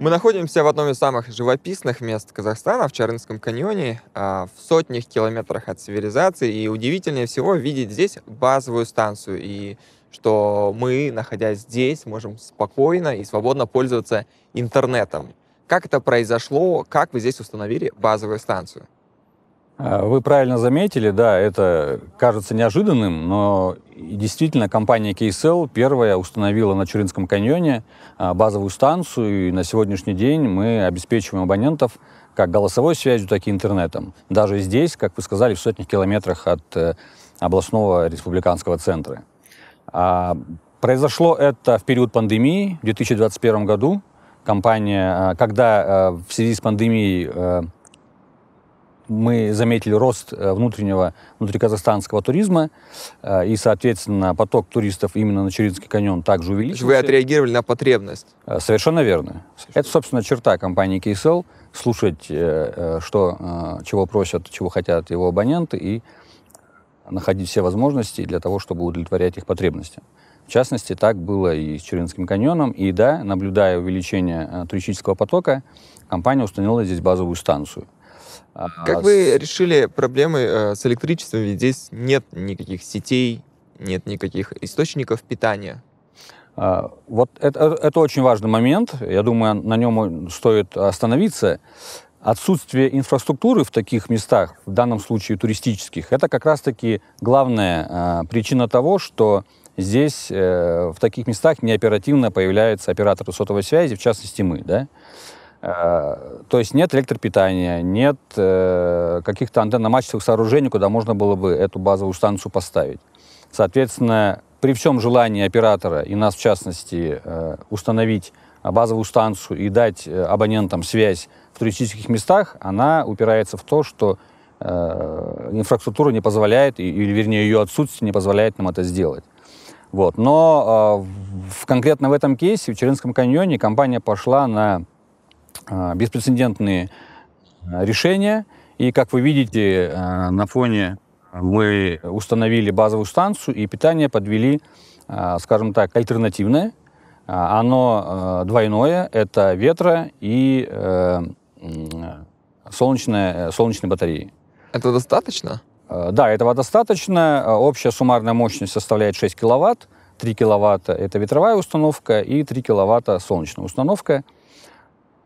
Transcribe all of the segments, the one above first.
Мы находимся в одном из самых живописных мест Казахстана, в Чарынском каньоне, а, в сотнях километрах от цивилизации. И удивительнее всего видеть здесь базовую станцию. И что мы, находясь здесь, можем спокойно и свободно пользоваться интернетом. Как это произошло? Как вы здесь установили базовую станцию? А, вы правильно заметили, да, это кажется неожиданным, но действительно компания KSL первая установила на Чуринском каньоне а, базовую станцию, и на сегодняшний день мы обеспечиваем абонентов как голосовой связью, так и интернетом. Даже здесь, как вы сказали, в сотнях километрах от э, областного республиканского центра. А, произошло это в период пандемии в 2021 году. Компания, когда э, в связи с пандемией э, мы заметили рост э, внутреннего, внутриказахстанского туризма, э, и, соответственно, поток туристов именно на Чуринский каньон также увеличился. Вы отреагировали на потребность? Э, совершенно верно. Совершенно. Это, собственно, черта компании KSL – слушать, что, чего просят, чего хотят его абоненты, и находить все возможности для того, чтобы удовлетворять их потребности. В частности, так было и с Чуринским каньоном. И да, наблюдая увеличение туристического потока, компания установила здесь базовую станцию – а, как вы решили проблемы э, с электричеством? Ведь здесь нет никаких сетей, нет никаких источников питания. А, вот это, это очень важный момент. Я думаю, на нем стоит остановиться. Отсутствие инфраструктуры в таких местах, в данном случае туристических, это как раз-таки главная а, причина того, что здесь, э, в таких местах, неоперативно появляются операторы сотовой связи, в частности мы. Да? Э, то есть нет электропитания, нет э, каких-то антенно-мачтовых сооружений, куда можно было бы эту базовую станцию поставить. Соответственно, при всем желании оператора и нас в частности э, установить базовую станцию и дать абонентам связь в туристических местах, она упирается в то, что инфраструктура не позволяет, или вернее ее отсутствие не позволяет нам это сделать. Вот. Но в, конкретно в этом кейсе, в Черенском каньоне, компания пошла на Э, беспрецедентные э, решения. И, как вы видите, э, на фоне мы установили базовую станцию и питание подвели, скажем так, альтернативное. Оно двойное, это ветра и солнечная, солнечные батареи. это достаточно? Да, этого достаточно. Общая суммарная мощность составляет 6 киловатт. 3 киловатта – это ветровая установка и 3 киловатта – солнечная установка –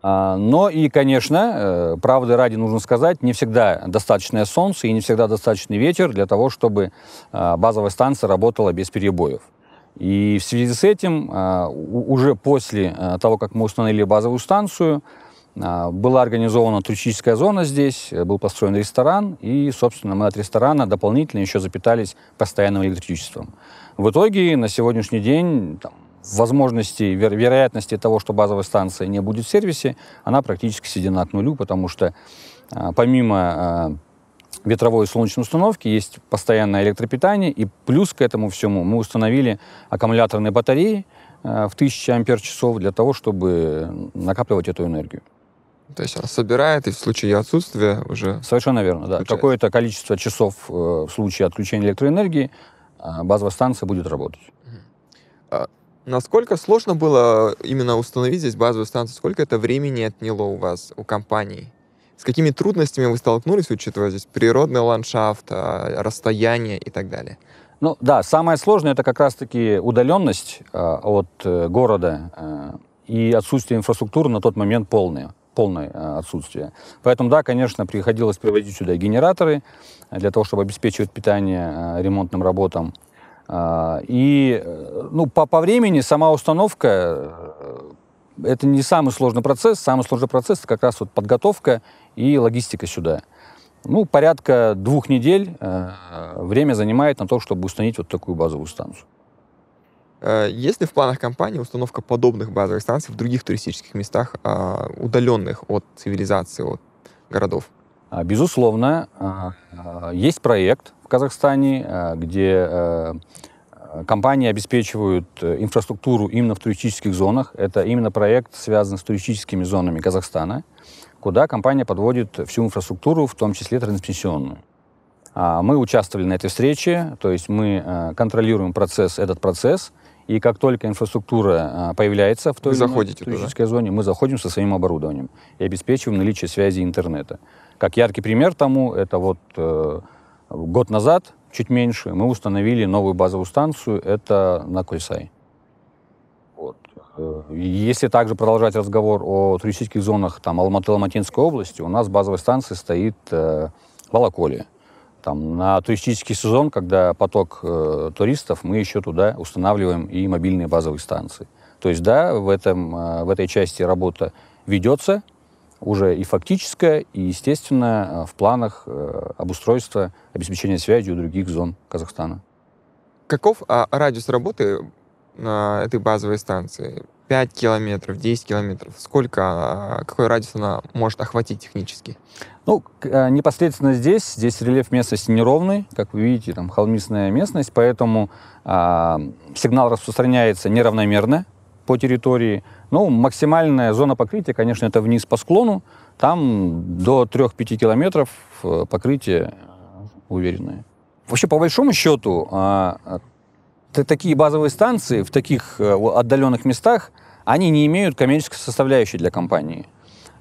а, но и, конечно, э, правды ради нужно сказать, не всегда достаточное солнце и не всегда достаточный ветер для того, чтобы а, базовая станция работала без перебоев. И в связи с этим а, уже после э, того, как мы установили базовую станцию, была организована туристическая зона здесь, э, был построен ресторан, и, собственно, мы от ресторана дополнительно еще запитались постоянным электричеством. В итоге на сегодняшний день там, возможностей, вероятности того, что базовая станция не будет в сервисе, она практически седина к нулю, потому что а, помимо а, ветровой и солнечной установки есть постоянное электропитание, и плюс к этому всему мы установили аккумуляторные батареи а, в 1000 ампер-часов для того, чтобы накапливать эту энергию. То есть собирает, и в случае ее отсутствия уже... Совершенно верно, да. Какое-то количество часов э, в случае отключения электроэнергии базовая станция будет работать. Насколько сложно было э, именно установить здесь базовую станцию? Сколько это времени отняло у вас, у компании? С какими трудностями вы столкнулись, учитывая здесь природный ландшафт, а, расстояние и так далее? Ну да, самое сложное это как раз-таки удаленность э, от э, города э, и отсутствие инфраструктуры на тот момент полное, полное э, отсутствие. Поэтому да, конечно, приходилось приводить сюда генераторы для того, чтобы обеспечивать питание э, ремонтным работам. А, и ну, по, по времени сама установка э, – это не самый сложный процесс. Самый сложный процесс – это как раз вот подготовка и логистика сюда. Ну, порядка двух недель э, время занимает на то, чтобы установить вот такую базовую станцию. Э, есть ли в планах компании установка подобных базовых станций в других туристических местах, а, удаленных от цивилизации, от городов? А, безусловно, а, а, есть проект в Казахстане, где компании обеспечивают э, инфраструктуру именно в туристических зонах. Это именно проект связан с туристическими зонами Казахстана, куда компания подводит всю инфраструктуру, в том числе транспенсионную. Мы участвовали на этой встрече, то есть мы контролируем процесс, этот процесс, и как только инфраструктура появляется в той или иной туристической туда. зоне, мы заходим со своим оборудованием и обеспечиваем наличие связи интернета. Как яркий пример тому, это вот э, год назад, чуть меньше, мы установили новую базовую станцию, это на Кольсай. Вот. Э, если также продолжать разговор о туристических зонах там, Алматы-Алматинской области, у нас базовая станция стоит э, в Алаколе. Там, на туристический сезон, когда поток э, туристов, мы еще туда устанавливаем и мобильные базовые станции. То есть да, в, этом, э, в этой части работа ведется, уже и фактическое, и естественное э, в планах э, обустройства, обеспечения связью других зон Казахстана. Каков а, радиус работы этой базовой станции? 5 километров, 10 километров? Сколько, а, какой радиус она может охватить технически? Ну, э, непосредственно здесь, здесь рельеф местности неровный, как вы видите, там холмистая местность, поэтому а, сигнал распространяется неравномерно по территории, ну, максимальная зона покрытия, конечно, это вниз по склону. Там до 3-5 километров э, покрытие э, уверенное. Вообще, по большому счету, а, э, такие базовые станции в таких отдаленных местах, они не имеют коммерческой составляющей для компании.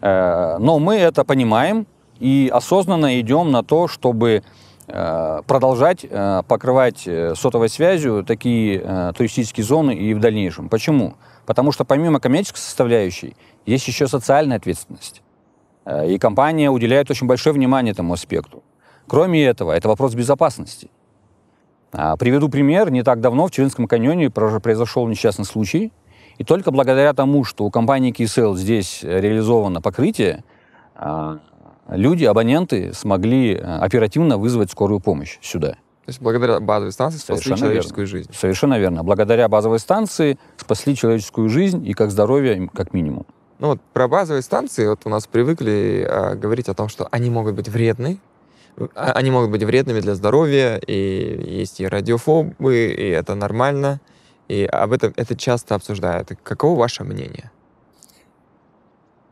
Но мы это понимаем и осознанно идем на то, чтобы продолжать покрывать сотовой связью такие туристические зоны и в дальнейшем. Почему? Почему? Потому что помимо коммерческой составляющей есть еще социальная ответственность. Э, и компания уделяет очень большое внимание этому аспекту. Кроме этого, это вопрос безопасности. А, приведу пример. Не так давно в Челинском каньоне произошел несчастный случай. И только благодаря тому, что у компании KSL здесь реализовано покрытие, а, люди, абоненты смогли э, оперативно вызвать скорую помощь сюда. То есть благодаря базовой станции спасли Совершенно человеческую верно. жизнь. Совершенно верно. Благодаря базовой станции спасли человеческую жизнь и как здоровье, как минимум. Ну вот про базовые станции вот у нас привыкли а, говорить о том, что они могут быть вредны, а, они могут быть вредными для здоровья, и есть и радиофобы, и это нормально, и об этом это часто обсуждают. Каково ваше мнение?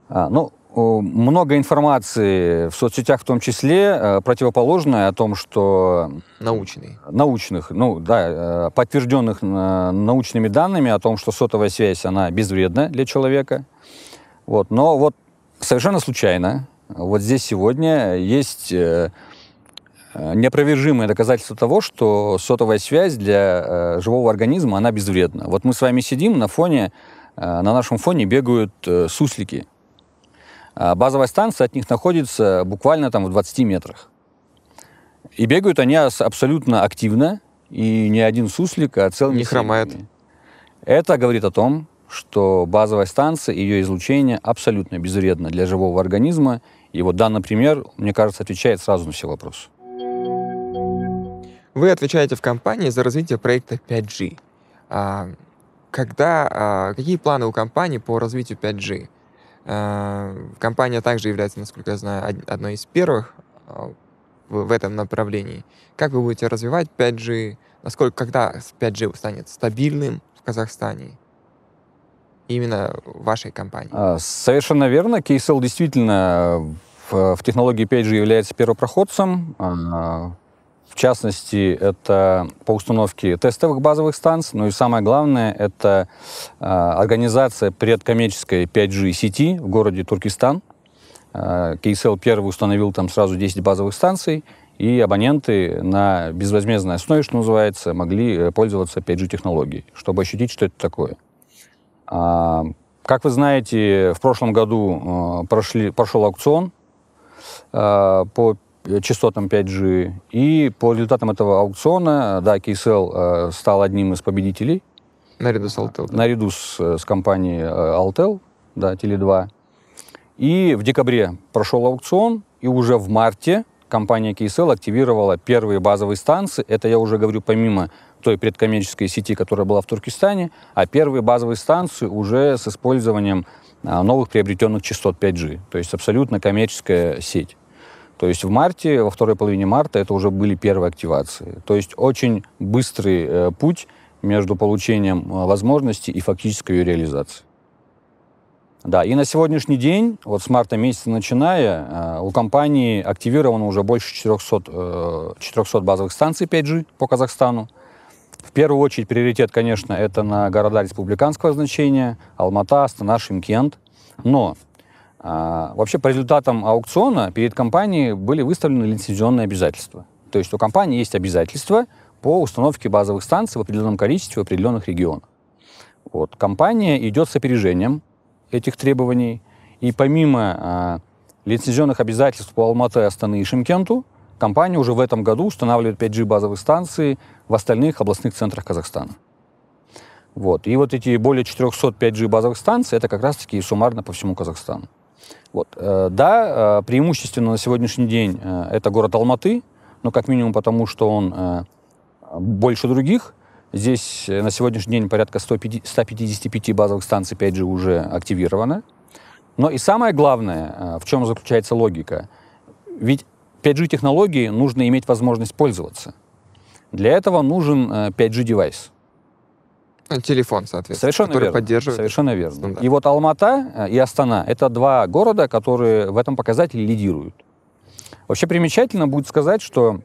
А, ну, много информации в соцсетях в том числе, э, противоположной о том, что... Научный. Научных, ну да, э, подтвержденных э, научными данными о том, что сотовая связь, она безвредна для человека. Вот. Но вот совершенно случайно, вот здесь сегодня есть неопровержимое доказательство того, что сотовая связь для живого организма, она безвредна. Вот мы с вами сидим на фоне, на нашем фоне бегают суслики – а, базовая станция от них находится буквально там в 20 метрах. И бегают они абсолютно активно, и не один суслик, а целый... Не хромает. Это говорит о том, что базовая станция, и ее излучение абсолютно безвредно для живого организма. И вот данный пример, мне кажется, отвечает сразу на все вопросы. Вы отвечаете в компании за развитие проекта 5G. А, когда, а, какие планы у компании по развитию 5G? Э, компания также является, насколько я знаю, одной из первых а, в этом направлении. Как вы будете развивать 5G? Насколько, когда 5G станет стабильным в Казахстане? Именно вашей компании. А, совершенно верно. KSL действительно в, в технологии 5G является первопроходцем. А, в частности, это по установке тестовых базовых станций, ну и самое главное, это э, организация предкоммерческой 5G сети в городе Туркестан. Э, КСЛ первый установил там сразу 10 базовых станций, и абоненты на безвозмездной основе, что называется, могли э, пользоваться 5G-технологией, чтобы ощутить, что это такое. А, как вы знаете, в прошлом году прошли, прошел аукцион по Э, частотам 5G. И по результатам этого аукциона, да, KSL э, стал одним из победителей. Наряду с Altel. Да. Наряду с, э, с компанией э, Altel, да, Tele2. И в декабре прошел аукцион, и уже в марте компания KSL активировала первые базовые станции. Это я уже говорю помимо той предкоммерческой сети, которая была в Туркестане, а первые базовые станции уже с использованием а, новых приобретенных частот 5G. То есть абсолютно коммерческая сеть. То есть в марте, во второй половине марта это уже были первые активации. То есть очень быстрый э, путь между получением э, возможности и фактической ее реализацией. Да, и на сегодняшний день, вот с марта месяца начиная, э, у компании активировано уже больше 400, 400 э, базовых станций 5G по Казахстану. В первую очередь приоритет, конечно, это на города республиканского значения, Алмата, Астана, Шимкент. Но а, вообще по результатам аукциона перед компанией были выставлены лицензионные обязательства. То есть у компании есть обязательства по установке базовых станций в определенном количестве в определенных регионах. Вот. Компания идет с опережением этих требований, и помимо а, лицензионных обязательств по Алматы, Астаны и Шимкенту, компания уже в этом году устанавливает 5G базовых станций в остальных областных центрах Казахстана. Вот. И вот эти более 400 5G базовых станций, это как раз-таки суммарно по всему Казахстану. Вот. Э, да, э, преимущественно на сегодняшний день э, это город Алматы, но как минимум потому, что он больше других. Здесь на сегодняшний день порядка 155 базовых станций 5G уже активировано. Но и самое главное, в чем заключается логика, ведь 5G-технологии нужно иметь возможность пользоваться. Для этого нужен 5G-девайс. Ну, телефон, соответственно. Совершенно который верно. поддерживает. Совершенно верно. Стандарт. Ну, и вот Алмата э, и Астана – это два города, которые в этом показателе лидируют. Вообще примечательно будет сказать, что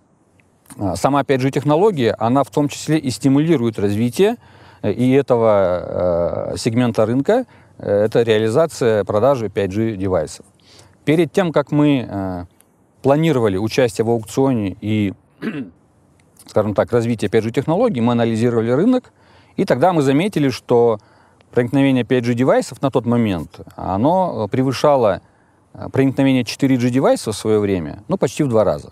э, сама, опять же, технология, она в том числе и стимулирует развитие э, и этого э, сегмента рынка, это реализация продажи 5G девайсов. Перед тем, как мы э, планировали участие в аукционе и, скажем так, развитие 5G технологий, мы анализировали рынок – и тогда мы заметили, что проникновение 5G девайсов на тот момент, оно э, превышало э, проникновение 4G девайсов в свое время, ну, почти в два раза.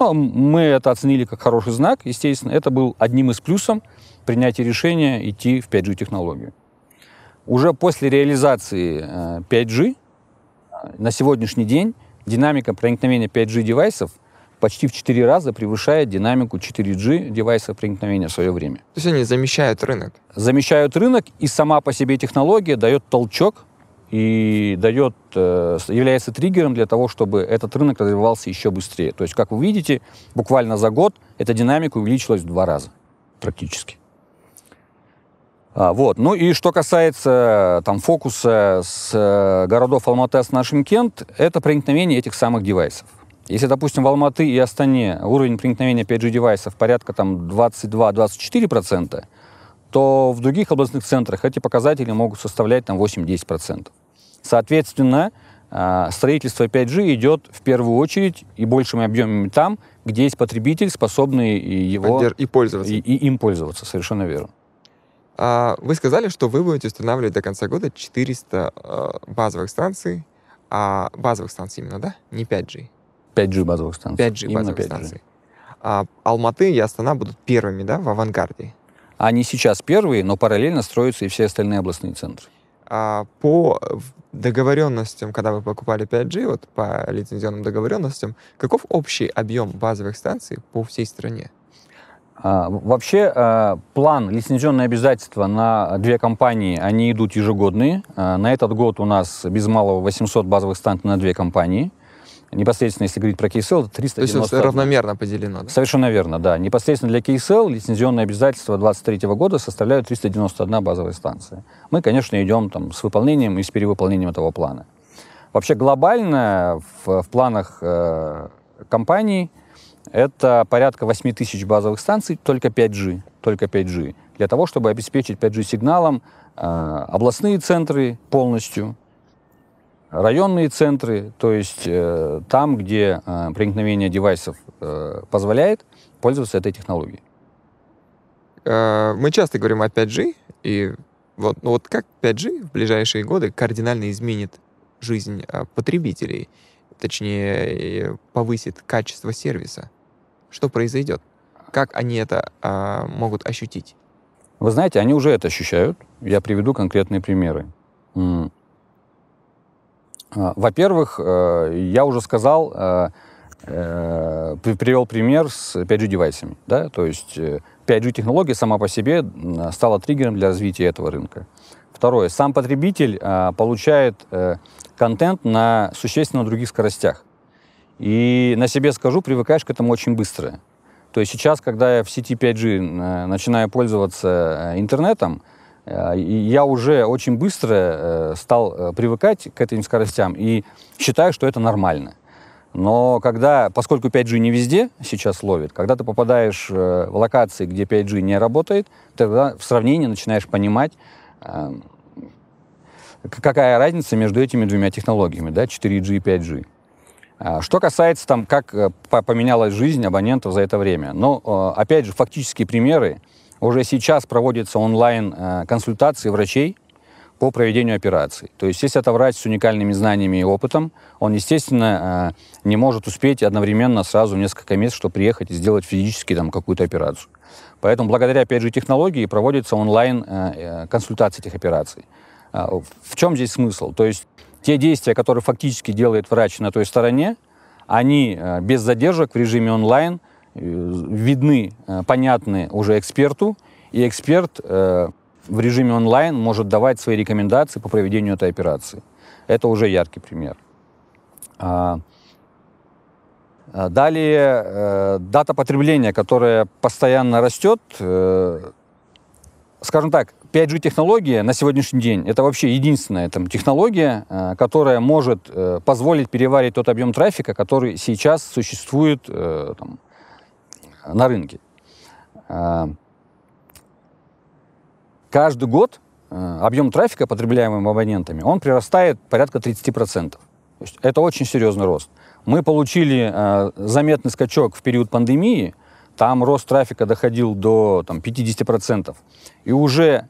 Ну, мы это оценили как хороший знак, естественно. Это был одним из плюсов принятия решения идти в 5G-технологию. Уже после реализации 5G э, на сегодняшний день динамика проникновения 5G девайсов почти в 4 раза превышает динамику 4G девайсов проникновения в свое время. То есть они замещают рынок? Замещают рынок, и сама по себе технология дает толчок и дает, э, является триггером для того, чтобы этот рынок развивался еще быстрее. То есть, как вы видите, буквально за год эта динамика увеличилась в два раза практически. А, вот. Ну и что касается там, фокуса с э, городов Алматы с нашим Кент, это проникновение этих самых девайсов. Если, допустим, в Алматы и Астане уровень проникновения 5G девайсов порядка там 22-24%, то в других областных центрах эти показатели могут составлять там 8-10%. Соответственно, а, строительство 5G идет в первую очередь и большими объемами там, где есть потребитель, способный его... И пользоваться. И, и им пользоваться, совершенно верно. А вы сказали, что вы будете устанавливать до конца года 400 э, базовых станций, а базовых станций именно, да? Не 5G. 5G базовых станций. 5G базовых 5G. станций. А, Алматы и Астана будут первыми, да, в авангарде? Они сейчас первые, но параллельно строятся и все остальные областные центры. А, по договоренностям, когда вы покупали 5G, вот по лицензионным договоренностям, каков общий объем базовых станций по всей стране? А, вообще а, план, лицензионные обязательства на две компании, они идут ежегодные. А, на этот год у нас без малого 800 базовых станций на две компании – непосредственно, если говорить про KSL, 390... То есть равномерно поделено, да? Совершенно верно, да. Непосредственно для KSL лицензионные обязательства 2023 года составляют 391 базовая станция. Мы, конечно, идем там с выполнением и с перевыполнением этого плана. Вообще глобально в, в планах э, компаний это порядка 8 тысяч базовых станций, только 5G, только 5G, для того, чтобы обеспечить 5G сигналом э, областные центры полностью, районные центры, то есть э, там, где э, проникновение девайсов э, позволяет пользоваться этой технологией. Э, мы часто говорим о 5G, и вот, ну вот как 5G в ближайшие годы кардинально изменит жизнь э, потребителей, точнее повысит качество сервиса? Что произойдет? Как они это а, могут ощутить? Вы знаете, они уже это ощущают. Я приведу конкретные примеры. А, во-первых, э, я уже сказал, э, э, привел пример с 5G-девайсами. Да? То есть 5G-технология сама по себе стала триггером для развития этого рынка. Второе. Сам потребитель получает контент на существенно других скоростях. И на себе скажу, привыкаешь к этому очень быстро. То есть сейчас, когда я в сети 5G начинаю пользоваться интернетом, Э, я уже очень быстро э, стал э, привыкать к этим скоростям и считаю, что это нормально. Но когда, поскольку 5G не везде сейчас ловит, когда ты попадаешь в локации, где 5G не работает, тогда в сравнении начинаешь понимать, эм, какая разница между этими двумя технологиями, да, 4G и 5G. А, что касается там, как поменялась жизнь абонентов за это время, но опять же, фактические примеры, уже сейчас проводятся онлайн-консультации э, врачей по проведению операций. То есть, если это врач с уникальными знаниями и опытом, он, естественно, э, не может успеть одновременно сразу в несколько месяцев, чтобы приехать и сделать физически там какую-то операцию. Поэтому, благодаря, опять же, технологии проводятся онлайн-консультации э, этих операций. А, в чем здесь смысл? То есть, те действия, которые фактически делает врач на той стороне, они без задержек в режиме онлайн – Э, видны, э, понятны уже эксперту, и эксперт э, в режиме онлайн может давать свои рекомендации по проведению этой операции. Это уже яркий пример. А, а далее, дата потребления, которая постоянно растет. Скажем так, 5G-технология на сегодняшний день – это вообще единственная там, технология, которая может позволить переварить тот объем трафика, который сейчас существует там, на рынке. А, каждый год э, объем трафика, потребляемым абонентами, он прирастает порядка 30%. То есть это очень серьезный рост. Мы получили э, заметный скачок в период пандемии, там рост трафика доходил до там, 50%. И уже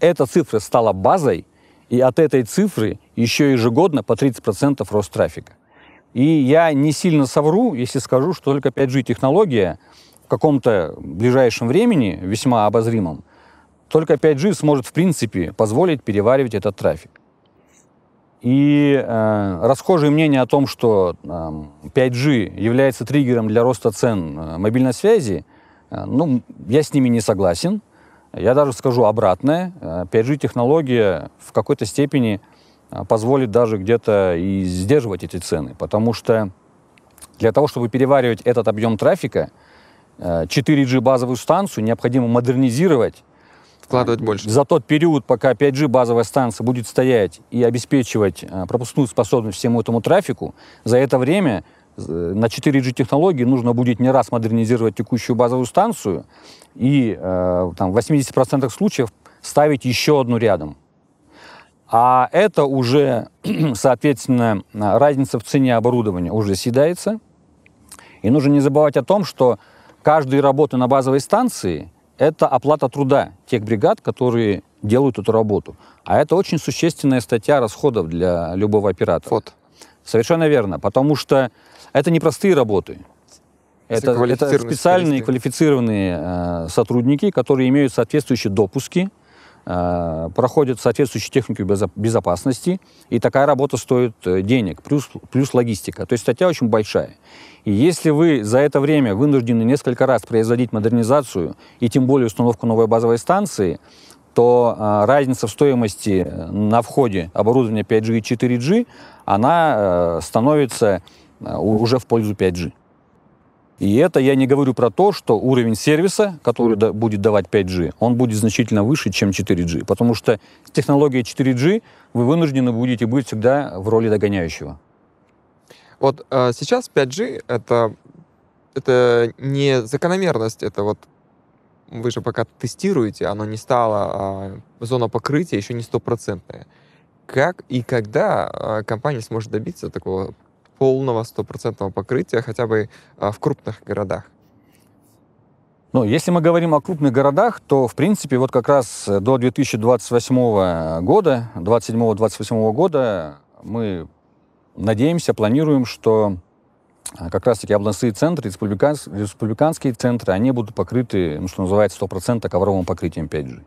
эта цифра стала базой, и от этой цифры еще ежегодно по 30% рост трафика. И я не сильно совру, если скажу, что только 5G-технология в каком-то ближайшем времени, весьма обозримом, только 5G сможет, в принципе, позволить переваривать этот трафик. И э, расхожее мнение о том, что э, эм, 5G является триггером для роста цен э, мобильной связи, э, ну, я с ними не согласен. Я даже скажу обратное. 5G-технология э, в какой-то степени э, позволит даже где-то и сдерживать эти цены, потому что для того, чтобы переваривать этот объем трафика – 4G э, базовую станцию необходимо модернизировать. Вкладывать больше. За тот период, пока 5G базовая станция будет стоять и обеспечивать э, пропускную способность всему этому трафику, за это время э, на 4G технологии нужно будет не раз модернизировать текущую базовую станцию и там, в 80% случаев ставить еще одну рядом. А это уже, соответственно, разница в цене оборудования уже съедается. И нужно не забывать о том, что Каждая работа на базовой станции – это оплата труда тех бригад, которые делают эту работу. А это очень существенная статья расходов для любого оператора. Вот. Совершенно верно, потому что это не простые работы. Это, это специальные квалифицированные э, сотрудники, которые имеют соответствующие допуски, Э, проходят соответствующую технику безопасности, и такая работа стоит э, денег, плюс, плюс логистика. То есть статья очень большая. И если вы за это время вынуждены несколько раз производить модернизацию и тем более установку новой базовой станции, то э, разница в стоимости э, на входе оборудования 5G и 4G, она э, становится э, уже в пользу 5G. И это я не говорю про то, что уровень сервиса, который да, будет давать 5G, он будет значительно выше, чем 4G. Потому что технология 4G вы вынуждены будете быть всегда в роли догоняющего. Вот а, сейчас 5G это, это не закономерность, это вот вы же пока тестируете, оно не стало, а, зона покрытия еще не стопроцентная. Как и когда а, компания сможет добиться такого полного стопроцентного покрытия хотя бы а, в крупных городах. Ну, если мы говорим о крупных городах, то, в принципе, вот как раз э, до 2028 года, 27-28 года мы надеемся, планируем, что а, как раз-таки областные центры, республиканские центры, они будут покрыты, ну, что называется, 100% ковровым покрытием 5G.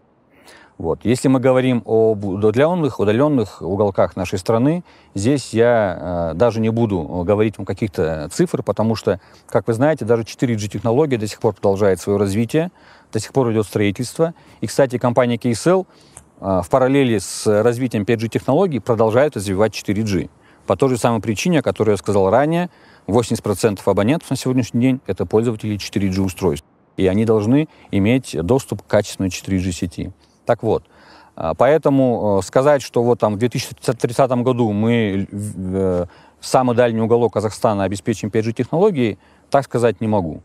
Вот. Если мы говорим об удаленных, удаленных уголках нашей страны, здесь я э, даже не буду э, говорить вам каких-то цифр, потому что, как вы знаете, даже 4G-технология до сих пор продолжает свое развитие, до сих пор идет строительство. И, кстати, компания KSL э, в параллели с развитием 5G-технологий продолжает развивать 4G. По той же самой причине, о которой я сказал ранее, 80% абонентов на сегодняшний день — это пользователи 4G-устройств. И они должны иметь доступ к качественной 4G-сети. Так вот, э, поэтому э, сказать, что вот там в 2030 году мы э, самый дальний уголок Казахстана обеспечим 5G-технологией, так сказать не могу.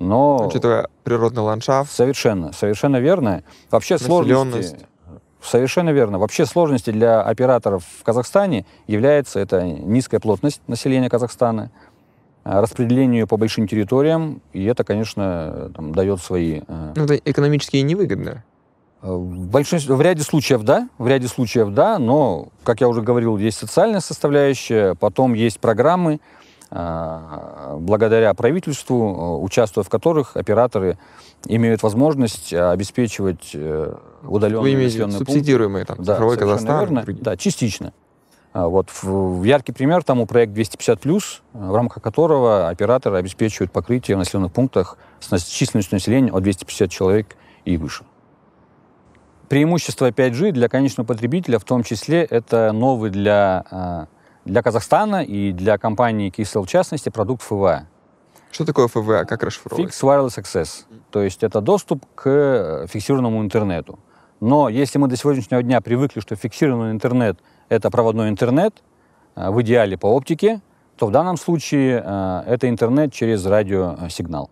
Но... Учитывая природный ландшафт. Совершенно, совершенно верно. Вообще сложности... Совершенно верно. Вообще сложности для операторов в Казахстане является это низкая плотность населения Казахстана, распределению по большим территориям, и это, конечно, там, дает свои... Ну, это экономически невыгодно. В, большинстве, в ряде случаев да, в ряде случаев да, но, как я уже говорил, есть социальная составляющая, потом есть программы, а, благодаря правительству, э, участвуя в которых операторы имеют возможность э, обеспечивать э, удаленные Вы имеете населенные субсидируемые там, да, цифровой Казахстан? Верно. Да, частично. А, вот в яркий пример тому проект 250+, в рамках которого операторы обеспечивают покрытие в населенных пунктах с численностью населения от 250 человек и выше преимущество 5G для конечного потребителя, в том числе, это новый для, а, для Казахстана и для компании Kissel, в частности, продукт ФВА. Что такое ФВА? Как расшифровывать? Fixed Wireless Access. То есть это доступ к э, фиксированному интернету. Но если мы до сегодняшнего дня привыкли, что фиксированный интернет — это проводной интернет, э, в идеале по оптике, то в данном случае э, это интернет через радиосигнал.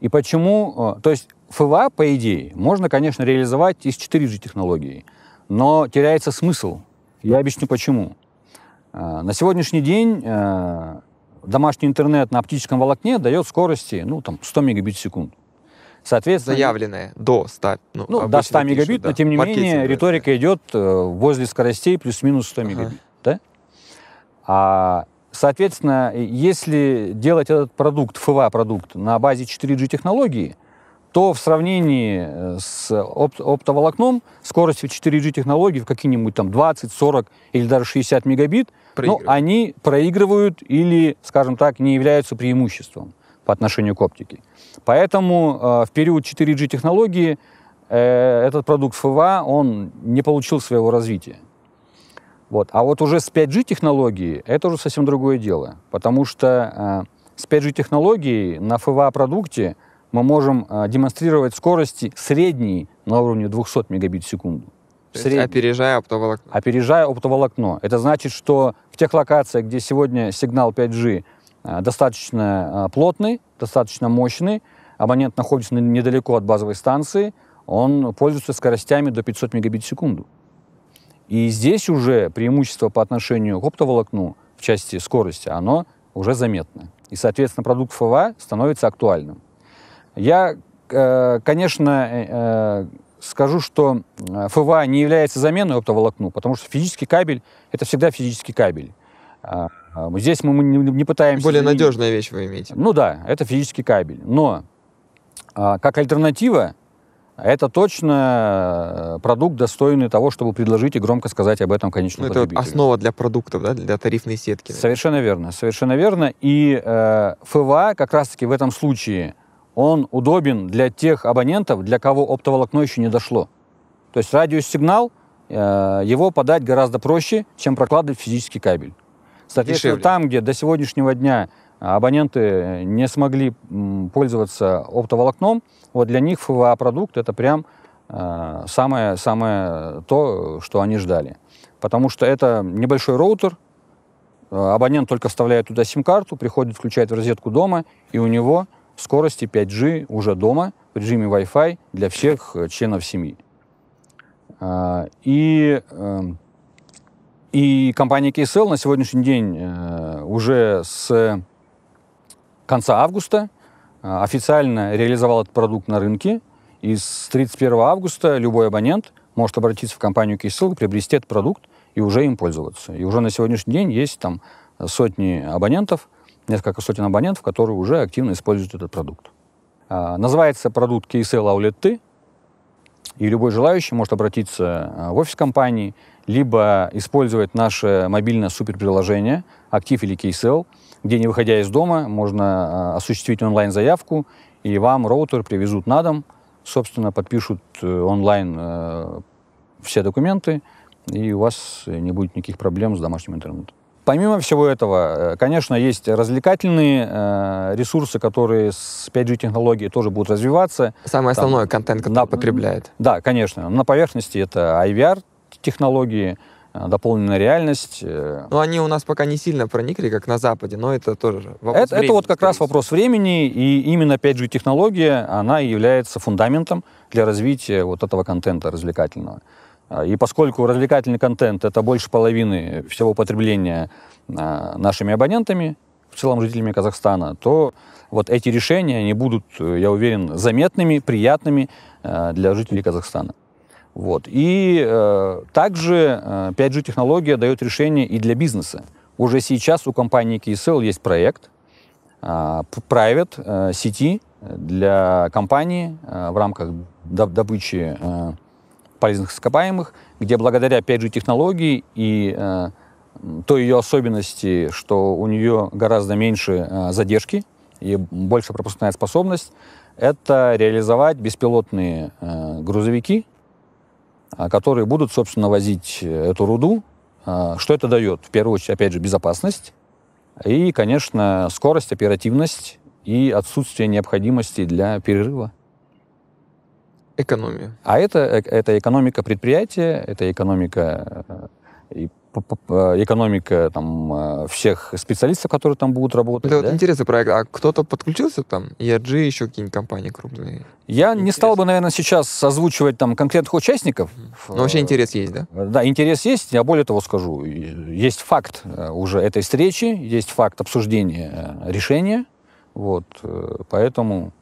И почему... Э, то есть ФВА, по идее, можно, конечно, реализовать из 4G технологии, но теряется смысл. Я объясню почему. Э, на сегодняшний день э, домашний интернет на оптическом волокне дает скорости, ну, там, 100 мегабит в секунду. Соответственно, заявленное до 100. Ну, ну до 100 мегабит, пишут, да. но тем не Маркетинг, менее риторика да. идет возле скоростей плюс-минус 100 ага. мегабит. Да? А Соответственно, если делать этот продукт, ФВА-продукт, на базе 4G-технологии, то в сравнении э, с оп- оптоволокном скорость 4G технологий в какие-нибудь там 20, 40 или даже 60 мегабит, ну, они проигрывают или, скажем так, не являются преимуществом по отношению к оптике. Поэтому э, в период 4G технологии э, этот продукт ФВА, он не получил своего развития. Вот. А вот уже с 5G технологией это уже совсем другое дело, потому что э, с 5G технологией на ФВА продукте мы можем э, демонстрировать скорости средние на уровне 200 мегабит в секунду. Средний. Опережая оптоволокно. Опережая оптоволокно. Это значит, что в тех локациях, где сегодня сигнал 5G э, достаточно э, плотный, достаточно мощный, абонент находится недалеко от базовой станции, он пользуется скоростями до 500 мегабит в секунду. И здесь уже преимущество по отношению к оптоволокну в части скорости, оно уже заметно. И, соответственно, продукт ФВА становится актуальным. Я, э, конечно, э, э, скажу, что ФВА не является заменой оптоволокну, потому что физический кабель – это всегда физический кабель. А, а, здесь мы не пытаемся... Более заменить... надежная вещь вы имеете. Ну да, это физический кабель. Но а, как альтернатива это точно э, продукт, достойный того, чтобы предложить и громко сказать об этом конечному ну, это потребителю. Это основа для продуктов, да, для тарифной сетки. Совершенно верно, совершенно верно. И э, ФВА как раз-таки в этом случае, он удобен для тех абонентов, для кого оптоволокно еще не дошло. То есть радиосигнал, э, его подать гораздо проще, чем прокладывать физический кабель. Соответственно, Дешевле. там, где до сегодняшнего дня а абоненты не смогли пользоваться оптоволокном, вот для них ФВА-продукт это прям э, самое, самое то, что они ждали. Потому что это небольшой роутер, э, абонент только вставляет туда сим-карту, приходит, включает в розетку дома, и у него скорости 5G уже дома в режиме Wi-Fi для всех членов семьи. Э, и, эм, и компания KSL на сегодняшний день уже с конца августа э, официально реализовал этот продукт на рынке. И с 31 августа любой абонент может обратиться в компанию Кейсилк, приобрести этот продукт и уже им пользоваться. И уже на сегодняшний день есть там сотни абонентов, несколько сотен абонентов, которые уже активно используют этот продукт. А, называется продукт KSL Outlet T, и любой желающий может обратиться э, в офис компании – либо использовать наше мобильное суперприложение «Актив» или «Кейсел», где, не выходя из дома, можно а, осуществить онлайн-заявку, и вам роутер привезут на дом, собственно, подпишут э, онлайн э, все документы, и у вас не будет никаких проблем с домашним интернетом. Помимо всего этого, э, конечно, есть развлекательные ресурсы, которые с 5G-технологией тоже будут развиваться. Самое основное контент, который на, потребляет. Да, конечно. На поверхности это IVR, технологии, э, дополненная реальность. Э. Но они у нас пока не сильно проникли, как на Западе, но это тоже вопрос это, времени. Это вот как раз вопрос времени, и именно 5G технология, она является фундаментом для развития вот этого контента развлекательного. А, и поскольку развлекательный контент – это больше половины всего потребления а, нашими абонентами, в целом жителями Казахстана, то вот эти решения, они будут, э, я уверен, заметными, приятными для жителей Казахстана. Вот. И э, также 5G-технология э, дает решение и для бизнеса. Уже сейчас у компании KSL есть проект э, private э, сети для компании э, в рамках добычи э, полезных ископаемых, где благодаря 5G-технологии и э, той ее особенности, что у нее гораздо меньше э, задержки и больше пропускная способность, это реализовать беспилотные э, грузовики, а, которые будут, собственно, возить э, эту руду. А, что это дает? В первую очередь, опять же, безопасность и, конечно, скорость, оперативность и отсутствие необходимости для перерыва. Экономия. А это, э, это экономика предприятия, это экономика э, и Э, экономика там, э, всех специалистов, которые там будут работать. Это да? вот интересный проект. А кто-то подключился там? ERG, еще какие-нибудь компании крупные? Я интерес. не стал бы, наверное, сейчас озвучивать там конкретных участников. Но вообще интерес есть, да? Э, да, интерес есть. Я более того скажу. Есть факт уже этой встречи, есть факт обсуждения решения. Вот. Поэтому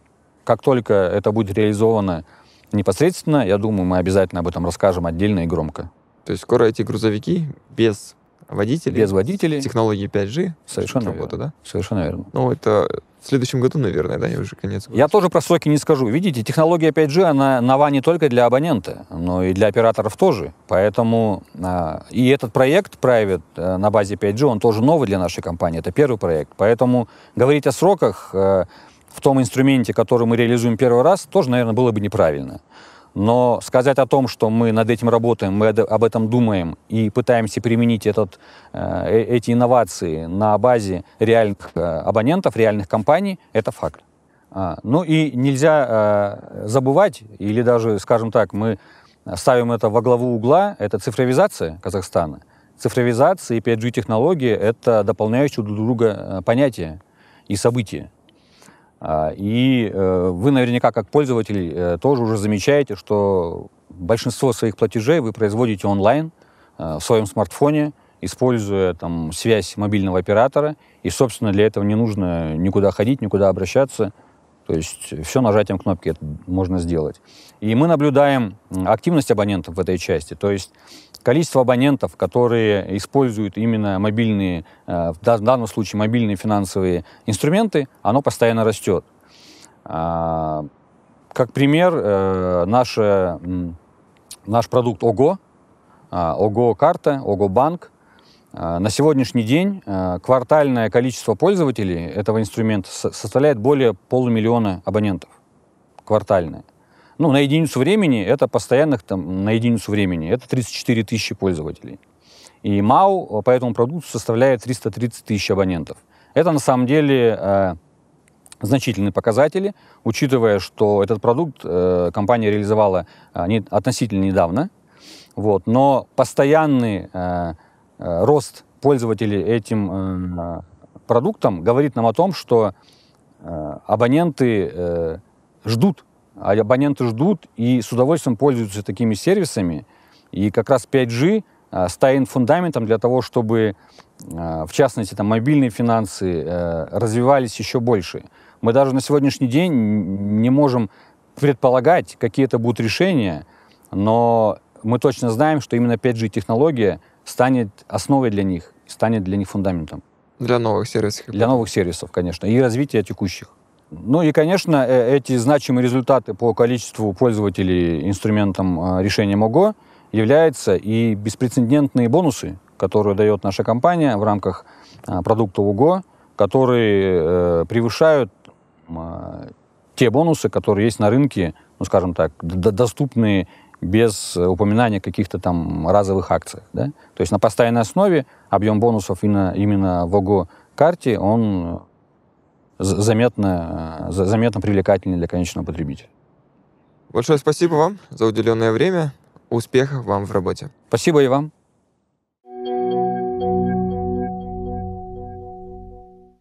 как только это будет реализовано непосредственно, я думаю, мы обязательно об этом расскажем отдельно и громко. То есть скоро эти грузовики без водителей. Без водителей. Технологии 5G. Совершенно работа, да? Совершенно верно. Ну, это в следующем году, наверное, да, я уже конец года. Я тоже про сроки не скажу. Видите, технология 5G, она нова не только для абонента, но и для операторов тоже. Поэтому э, и этот проект Private э, на базе 5G, он тоже новый для нашей компании. Это первый проект. Поэтому говорить о сроках э, в том инструменте, который мы реализуем первый раз, тоже, наверное, было бы неправильно. Но сказать о том, что мы над этим работаем, мы об этом думаем и пытаемся применить этот, э, э, эти инновации на базе реальных э, абонентов, реальных компаний, это факт. А, ну и нельзя забывать, или даже, скажем так, мы ставим это во главу угла, это цифровизация Казахстана. Цифровизация и 5G-технологии — это дополняющие друг друга понятия и события. А, и э, вы наверняка, как пользователь, э, тоже уже замечаете, что большинство своих платежей вы производите онлайн э, в своем смартфоне, используя там связь мобильного оператора. И, собственно, для этого не нужно никуда ходить, никуда обращаться. То есть все нажатием кнопки это можно сделать. И мы наблюдаем активность абонентов в этой части. То есть количество абонентов, которые используют именно мобильные, э, в данном случае мобильные финансовые инструменты, оно постоянно растет. А, как пример, э, наш, наш продукт ОГО, а, ОГО карта, ОГО банк, а, на сегодняшний день э, квартальное количество пользователей этого инструмента составляет более полумиллиона абонентов. Квартальное. Ну, на единицу времени это постоянных, там, на единицу времени, это 34 тысячи пользователей. И МАУ э, по этому продукту составляет 330 тысяч абонентов. Это на самом деле э, значительные показатели, учитывая, что этот продукт э, компания реализовала э, не, относительно недавно. Вот, но постоянный э, э, рост пользователей этим э, продуктом говорит нам о том, что э, абоненты э, ждут а абоненты ждут и с удовольствием пользуются такими сервисами. И как раз 5G а, станет фундаментом для того, чтобы, а, в частности, там, мобильные финансы э, развивались еще больше. Мы даже на сегодняшний день не можем предполагать, какие это будут решения, но мы точно знаем, что именно 5G-технология станет основой для них, станет для них фундаментом. Для новых сервисов. Для новых сервисов, конечно, и развития текущих. Ну и, конечно, э, эти значимые результаты по количеству пользователей инструментом э, решения МОГО являются и беспрецедентные бонусы, которые дает наша компания в рамках э, продукта УГО, которые превышают те бонусы, которые есть на рынке, ну, скажем так, доступные без упоминания каких-то там разовых акций. Да? То есть на постоянной основе объем бонусов именно, именно в ОГО карте, он заметно, э, заметно привлекательнее для конечного потребителя. Большое спасибо вам за уделенное время. Успехов вам в работе. Спасибо и вам.